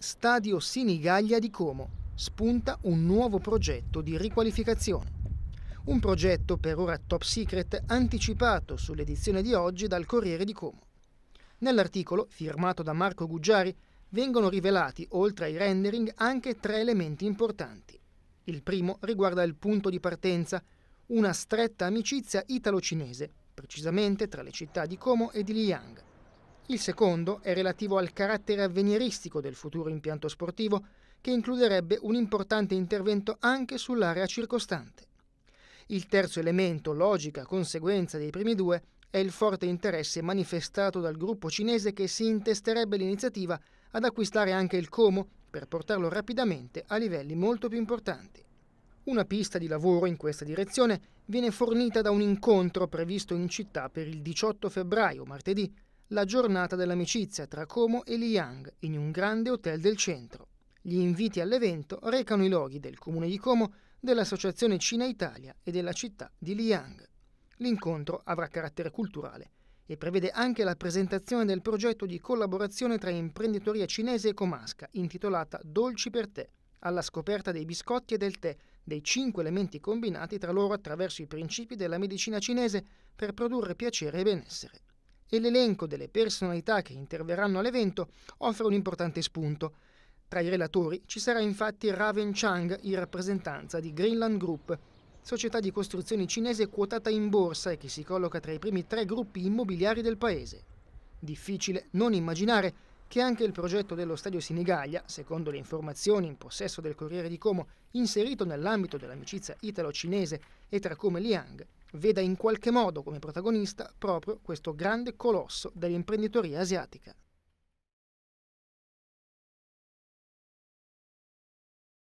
Stadio Sinigaglia di Como spunta un nuovo progetto di riqualificazione. Un progetto per ora top secret anticipato sull'edizione di oggi dal Corriere di Como. Nell'articolo, firmato da Marco Guggiari, vengono rivelati, oltre ai rendering, anche tre elementi importanti. Il primo riguarda il punto di partenza, una stretta amicizia italo-cinese, precisamente tra le città di Como e di Liang. Il secondo è relativo al carattere avveniristico del futuro impianto sportivo, che includerebbe un importante intervento anche sull'area circostante. Il terzo elemento, logica conseguenza dei primi due, è il forte interesse manifestato dal gruppo cinese che si intesterebbe l'iniziativa ad acquistare anche il Como per portarlo rapidamente a livelli molto più importanti. Una pista di lavoro in questa direzione viene fornita da un incontro previsto in città per il 18 febbraio, martedì, la giornata dell'amicizia tra Como e Liang in un grande hotel del centro. Gli inviti all'evento recano i loghi del comune di Como, dell'Associazione Cina-Italia e della città di Liang. L'incontro avrà carattere culturale e prevede anche la presentazione del progetto di collaborazione tra imprenditoria cinese e comasca intitolata Dolci per te, alla scoperta dei biscotti e del tè, dei cinque elementi combinati tra loro attraverso i principi della medicina cinese per produrre piacere e benessere e l'elenco delle personalità che interverranno all'evento offre un importante spunto. Tra i relatori ci sarà infatti Raven Chang in rappresentanza di Greenland Group, società di costruzioni cinese quotata in borsa e che si colloca tra i primi tre gruppi immobiliari del paese. Difficile non immaginare che anche il progetto dello stadio Sinigaglia, secondo le informazioni in possesso del Corriere di Como, inserito nell'ambito dell'amicizia italo-cinese e tra come Liang, veda in qualche modo come protagonista proprio questo grande colosso dell'imprenditoria asiatica.